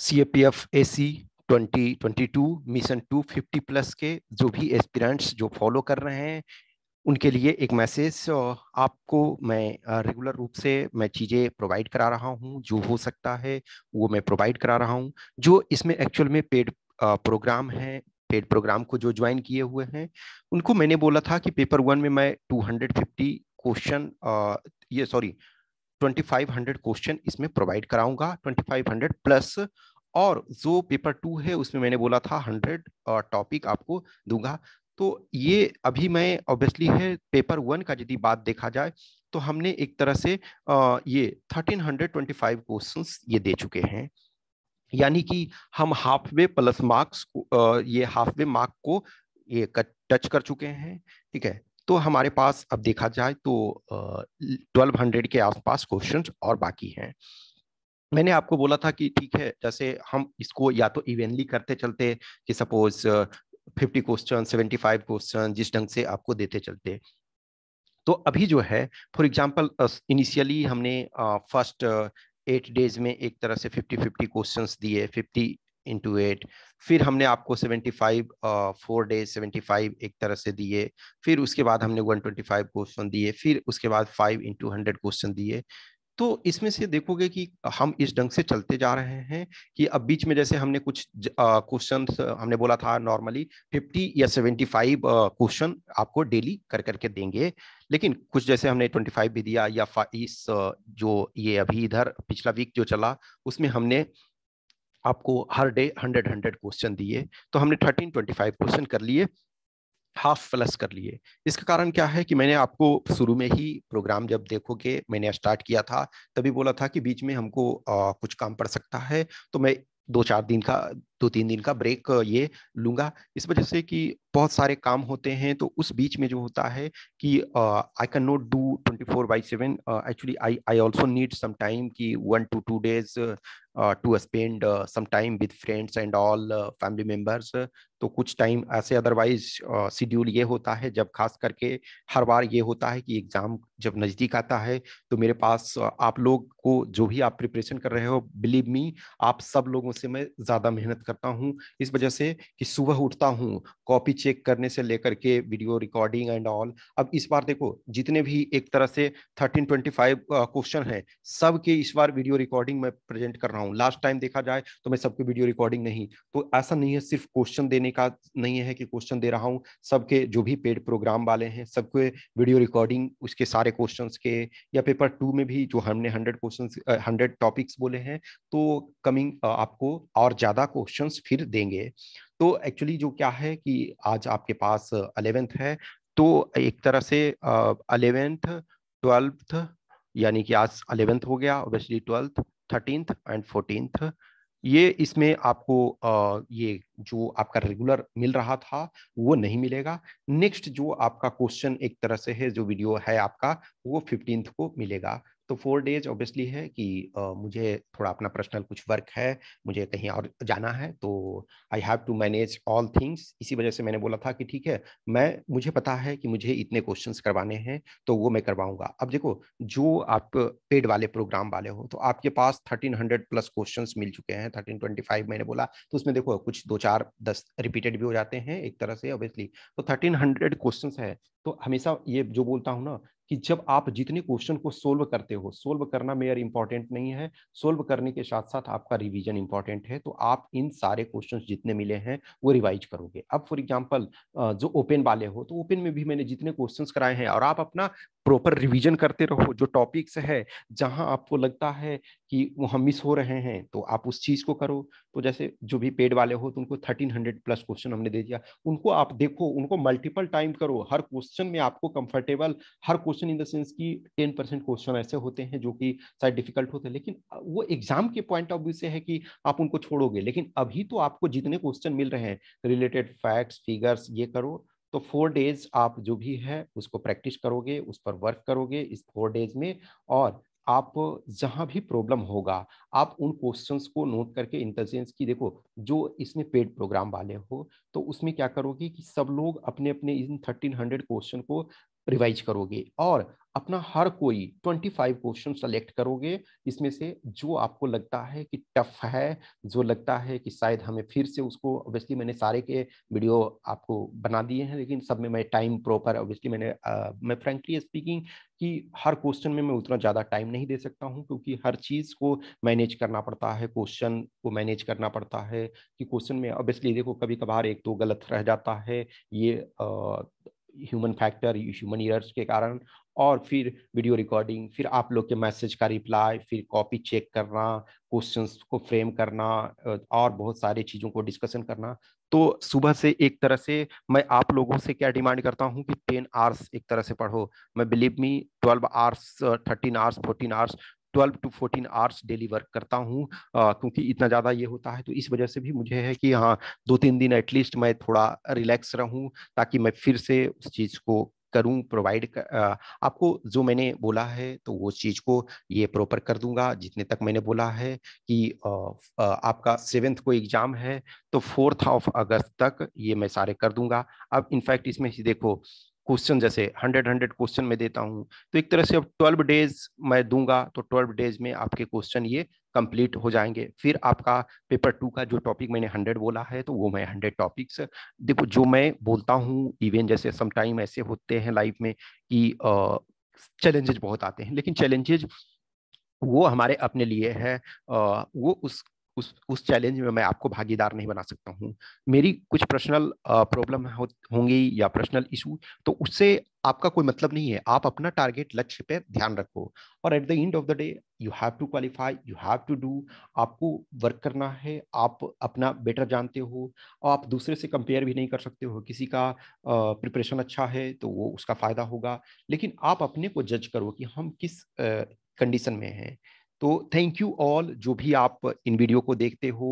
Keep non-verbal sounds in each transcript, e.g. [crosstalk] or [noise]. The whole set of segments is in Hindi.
C A P F A C twenty twenty mission 250 plus के जो भी एस्पिरेंट्स जो फॉलो कर रहे हैं उनके लिए एक मैसेज आपको मैं रेगुलर रूप से मैं चीज़ें प्रोवाइड करा रहा हूँ जो हो सकता है वो मैं प्रोवाइड करा रहा हूँ जो इसमें एक्चुअल में पेड प्रोग्राम है पेड प्रोग्राम को जो ज्वाइन किए हुए हैं उनको मैंने बोला था कि पेपर वन में मैं 250 क्वेश्चन ये सॉरी 2500 क्वेश्चन इसमें प्रोवाइड कराऊंगा 2500 प्लस और जो पेपर टू है उसमें मैंने बोला था 100 टॉपिक आपको दूंगा तो ये अभी मैं ऑब्वियसली है पेपर वन का यदि बात देखा जाए तो हमने एक तरह से ये 1325 क्वेश्चंस ये दे चुके हैं यानी कि हम हाफ वे प्लस मार्क्स ये हाफ वे मार्क को ये टच कर चुके हैं ठीक है तो हमारे पास अब देखा जाए तो ट्वेल्व हंड्रेड के आसपास क्वेश्चन और बाकी हैं मैंने आपको बोला था कि ठीक है जैसे हम इसको या तो इवेंटली करते चलते कि suppose fifty question seventy five question जिस ढंग से आपको देते चलते तो अभी जो है फॉर एग्जाम्पल इनिशियली हमने फर्स्ट एट डेज में एक तरह से फिफ्टी फिफ्टी क्वेश्चन दिए फिफ्टी इंटू एट फिर हमने आपको seventy five four days seventy five एक तरह से दिए फिर उसके बाद हमने वन ट्वेंटी फाइव क्वेश्चन दिए फिर उसके बाद फाइव इंटू हंड्रेड क्वेश्चन दिए तो इसमें से देखोगे कि हम इस ढंग से चलते जा रहे हैं कि अब बीच में जैसे हमने कुछ क्वेश्चन हमने बोला था नॉर्मली 50 या 75 क्वेश्चन आपको डेली कर करके देंगे लेकिन कुछ जैसे हमने 25 भी दिया या इस जो ये अभी इधर पिछला वीक जो चला उसमें हमने आपको हर डे हंड्रेड हंड्रेड क्वेश्चन दिए तो हमने थर्टीन ट्वेंटी फाइव क्वेश्चन कर लिए हाफ प्लस कर लिए इसका कारण क्या है कि मैंने आपको शुरू में ही प्रोग्राम जब देखोगे मैंने स्टार्ट किया था तभी बोला था कि बीच में हमको आ, कुछ काम पड़ सकता है तो मैं दो चार दिन का दो तीन दिन का ब्रेक ये लूंगा इस वजह से कि बहुत सारे काम होते हैं तो उस बीच में जो होता है कि I can not do 24 by 7 uh, actually I, I also need some time ki one to two days uh, uh, to spend uh, some time with friends and all uh, family members तो कुछ टाइम ऐसे अदरवाइज शेड्यूल uh, ये होता है जब खास करके हर बार ये होता है कि एग्ज़ाम जब नज़दीक आता है तो मेरे पास uh, आप लोग को जो भी आप प्रिपरेशन कर रहे हो बिलीव मी आप सब लोगों से मैं ज़्यादा मेहनत करता हूँ इस वजह से कि सुबह उठता हूँ कॉपी चेक करने से लेकर के वीडियो रिकॉर्डिंग एंड ऑल अब इस बार देखो जितने भी एक तरह तरह से 1325 क्वेश्चन है सबके इस बार वीडियो रिकॉर्डिंग में प्रेजेंट कर रहा हूँ लास्ट टाइम देखा जाए तो मैं सबके वीडियो रिकॉर्डिंग नहीं तो ऐसा नहीं है सिर्फ क्वेश्चन देने का नहीं है कि क्वेश्चन दे रहा हूँ सबके जो भी पेड प्रोग्राम वाले हैं सबके वीडियो रिकॉर्डिंग उसके सारे क्वेश्चन के या पेपर टू में भी जो हमने हंड्रेड क्वेश्चन हंड्रेड टॉपिक्स बोले हैं तो कमिंग आपको और ज़्यादा क्वेश्चन फिर देंगे तो एक्चुअली जो क्या है कि आज आपके पास अलेवेंथ है तो एक तरह से अलेवेंथ uh, ट्वेल्थ यानी कि आज अलेवेंथ हो गया obviously twelfth thirteenth and fourteenth ये इसमें आपको ये जो आपका रेगुलर मिल रहा था वो नहीं मिलेगा नेक्स्ट जो आपका क्वेश्चन एक तरह से है जो वीडियो है आपका वो फिफ्टींथ को मिलेगा तो फोर डेज ऑब्वियसली है कि मुझे थोड़ा अपना पर्सनल कुछ वर्क है मुझे कहीं और जाना है तो I have to manage all things इसी वजह से मैंने बोला था कि ठीक है मैं मुझे पता है कि मुझे इतने क्वेश्चन करवाने हैं तो वो मैं करवाऊंगा अब देखो जो आप पेड वाले प्रोग्राम वाले हो तो आपके पास थर्टीन हंड्रेड प्लस क्वेश्चन मिल चुके हैं थर्टीन ट्वेंटी फाइव मैंने बोला तो उसमें देखो कुछ दो चार दस रिपीटेड भी हो जाते हैं एक तरह से ऑब्वियसली तो थर्टीन हंड्रेड क्वेश्चन है तो हमेशा ये जो बोलता हूँ ना कि जब आप जितने क्वेश्चन को सोल्व करते हो सोल्व करना मेयर इंपॉर्टेंट नहीं है सोल्व करने के साथ साथ आपका रिवीजन इंपॉर्टेंट है तो आप इन सारे क्वेश्चन जितने मिले हैं वो रिवाइज करोगे अब फॉर एग्जाम्पल जो ओपन वाले हो तो ओपन में भी मैंने जितने क्वेश्चन कराए हैं और आप अपना प्रॉपर रिवीजन करते रहो जो टॉपिक्स है जहां आपको लगता है कि वहां मिस हो रहे हैं तो आप उस चीज को करो तो जैसे जो भी पेड वाले हो तो उनको थर्टीन हंड्रेड प्लस क्वेश्चन हमने दे दिया उनको आप देखो उनको मल्टीपल टाइम करो हर क्वेश्चन में आपको कंफर्टेबल हर question question in the sense कि टेन परसेंट क्वेश्चन ऐसे होते हैं जो कि शायद डिफिकल्ट होते हैं लेकिन वो एग्जाम के पॉइंट ऑफ व्यू से है कि आप उनको छोड़ोगे लेकिन अभी तो आपको जितने क्वेश्चन मिल रहे हैं रिलेटेड फैक्ट्स फिगर्स ये करो तो फोर डेज आप जो भी है उसको प्रैक्टिस करोगे उस पर वर्क करोगे इस फोर डेज में और आप जहाँ भी प्रॉब्लम होगा आप उन क्वेश्चंस को नोट करके इंटेलिजेंस की देखो जो इसमें पेड प्रोग्राम वाले हो तो उसमें क्या करोगे कि सब लोग अपने अपने इन थर्टीन हंड्रेड क्वेश्चन को रिवाइज करोगे और अपना हर कोई 25 क्वेश्चन सेलेक्ट करोगे इसमें से जो आपको लगता है कि टफ है जो लगता है कि शायद हमें फिर से उसको ऑब्वियसली मैंने सारे के वीडियो आपको बना दिए हैं लेकिन सब में मैं टाइम प्रॉपर ऑब्वियसली मैंने आ, मैं फ्रेंकली स्पीकिंग कि हर क्वेश्चन में मैं उतना ज़्यादा टाइम नहीं दे सकता हूँ क्योंकि हर चीज़ को मैनेज करना पड़ता है क्वेश्चन को मैनेज करना पड़ता है कि क्वेश्चन में ऑब्वियसली देखो कभी कभार एक तो गलत रह जाता है ये आ, ह्यूमन फैक्टर ह्यूमन ईयर्स के कारण और फिर वीडियो रिकॉर्डिंग फिर आप लोग के मैसेज का रिप्लाई फिर कॉपी चेक करना क्वेश्चंस को फ्रेम करना और बहुत सारे चीज़ों को डिस्कशन करना तो सुबह से एक तरह से मैं आप लोगों से क्या डिमांड करता हूँ कि टेन आवर्स एक तरह से पढ़ो मैं believe me twelve hours thirteen hours fourteen hours twelve to fourteen hours daily work करता हूँ क्योंकि इतना ज़्यादा ये होता है तो इस वजह से भी मुझे है कि हाँ दो तीन दिन एटलीस्ट मैं थोड़ा रिलैक्स रहूँ ताकि मैं फिर से उस चीज़ को करूं प्रोवाइड कर, आपको जो मैंने बोला है तो वो चीज़ को ये प्रॉपर कर दूंगा जितने तक मैंने बोला है कि आ, आ, आपका सेवेंथ को एग्ज़ाम है तो फोर्थ ऑफ अगस्त तक ये मैं सारे कर दूंगा अब इनफैक्ट इसमें देखो क्वेश्चन जैसे हंड्रेड हंड्रेड क्वेश्चन में देता हूँ तो एक तरह से अब ट्वेल्व डेज मैं दूंगा तो ट्वेल्व डेज में आपके क्वेश्चन ये कंप्लीट हो जाएंगे फिर आपका पेपर टू का जो टॉपिक मैंने हंड्रेड बोला है तो वो मैं हंड्रेड टॉपिक्स देखो जो मैं बोलता हूँ इवन जैसे समटाइम ऐसे होते हैं लाइफ में कि चैलेंजेज बहुत आते हैं लेकिन चैलेंजेज वो हमारे अपने लिए है वो उस उस उस चैलेंज में मैं आपको भागीदार नहीं बना सकता हूँ मेरी कुछ पर्सनल प्रॉब्लम हो, होंगी या पर्सनल इशू तो उससे आपका कोई मतलब नहीं है आप अपना टारगेट लक्ष्य पे ध्यान रखो और at the end of the day you have to qualify you have to do आपको वर्क करना है आप अपना बेटर जानते हो और आप दूसरे से कंपेयर भी नहीं कर सकते हो किसी का प्रिपरेशन अच्छा है तो वो उसका फ़ायदा होगा लेकिन आप अपने को जज करो कि हम किस कंडीशन में हैं तो थैंक यू ऑल जो भी आप इन वीडियो को देखते हो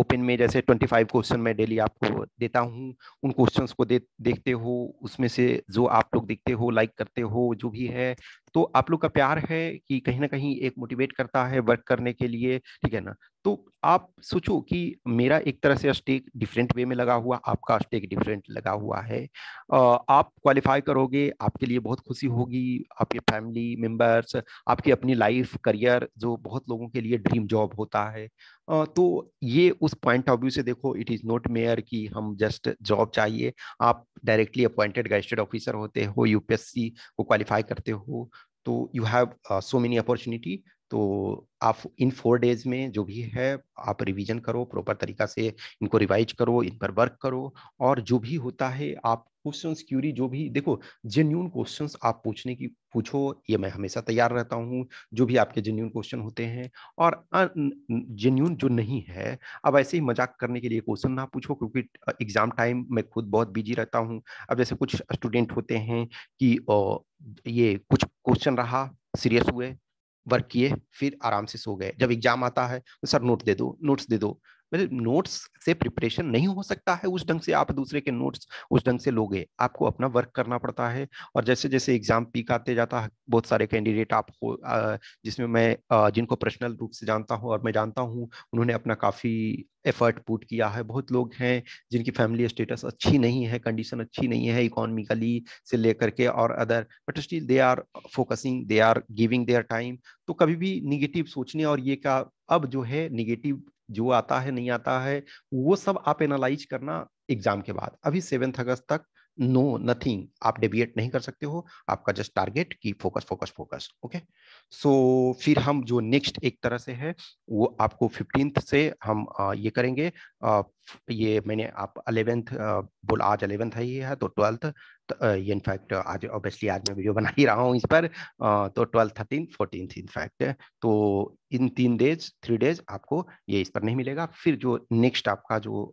ओपन में जैसे 25 क्वेश्चन मैं डेली आपको देता हूँ उन क्वेश्चंस को दे, देखते हो उसमें से जो आप लोग देखते हो लाइक करते हो जो भी है तो आप लोग का प्यार है कि कहीं ना कहीं एक मोटिवेट करता है वर्क करने के लिए ठीक है ना तो आप सोचो कि मेरा एक तरह से स्टेक डिफरेंट वे में लगा हुआ आपका स्टेक डिफरेंट लगा हुआ है आप क्वालिफाई करोगे आपके लिए बहुत खुशी होगी आपके फैमिली मेम्बर्स आपकी अपनी लाइफ करियर जो बहुत लोगों के लिए ड्रीम जॉब होता है तो ये उस पॉइंट ऑफ व्यू से देखो इट इज़ नॉट मेयर कि हम जस्ट जॉब चाहिए आप डायरेक्टली अपॉइंटेड गैजेटेड ऑफिसर होते हो यूपीएससी को क्वालिफाई करते हो तो you have so many opportunity तो आप इन फोर डेज में जो भी है आप रिवीजन करो प्रॉपर तरीका से इनको रिवाइज करो इन पर वर्क करो और जो भी होता है आप क्वेश्चंस क्यूरी जो भी देखो जेन्यून क्वेश्चंस आप पूछने की पूछो ये मैं हमेशा तैयार रहता हूँ जो भी आपके जेन्यून क्वेश्चन होते हैं और जेन्यून जो नहीं है अब ऐसे ही मजाक करने के लिए क्वेश्चन ना पूछो क्योंकि एग्जाम टाइम मैं खुद बहुत बिजी रहता हूँ अब जैसे कुछ स्टूडेंट होते हैं कि ये कुछ क्वेश्चन रहा सीरियस हुए वर्क किए फिर आराम से सो गए जब एग्जाम आता है तो सर नोट दे दो नोट्स दे दो मतलब नोट्स से प्रिपरेशन नहीं हो सकता है उस ढंग से आप दूसरे के नोट्स उस ढंग से लोगे आपको अपना वर्क करना पड़ता है और जैसे जैसे एग्जाम पीक आते जाता है बहुत सारे कैंडिडेट आपको जिसमें मैं जिनको पर्सनल रूप से जानता हूँ और मैं जानता हूँ उन्होंने अपना काफ़ी एफर्ट पुट किया है बहुत लोग हैं जिनकी फैमिली स्टेटस अच्छी नहीं है कंडीशन अच्छी नहीं है इकोनॉमिकली से लेकर के और other but still they are focusing they are giving their time तो कभी भी निगेटिव सोचने और ये क्या अब जो है निगेटिव जो आता है नहीं आता है वो सब आप एनालाइज करना एग्जाम के बाद अभी सेवेंथ अगस्त तक नो नथिंग आप डेविएट नहीं कर सकते हो आपका जस्ट टारगेट की focus focus focus okay so फिर हम जो नेक्स्ट एक तरह से है वो आपको फिफ्टींथ से हम ये करेंगे ये मैंने आप अलेवेंथ बोल आज अलेवेंथ है ये है तो ट्वेल्थ तो ये इनफैक्ट आज ऑब्वियसली आज मैं वीडियो [laughs] बना ही रहा हूँ इस पर तो ट्वेल्थ थर्टीन फोर्टीन इनफैक्ट तो इन तीन डेज थ्री डेज आपको ये इस पर नहीं मिलेगा फिर जो नेक्स्ट आपका जो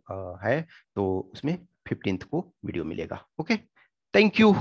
है तो उसमें फिफ्टींथ को वीडियो मिलेगा ओके थैंक यू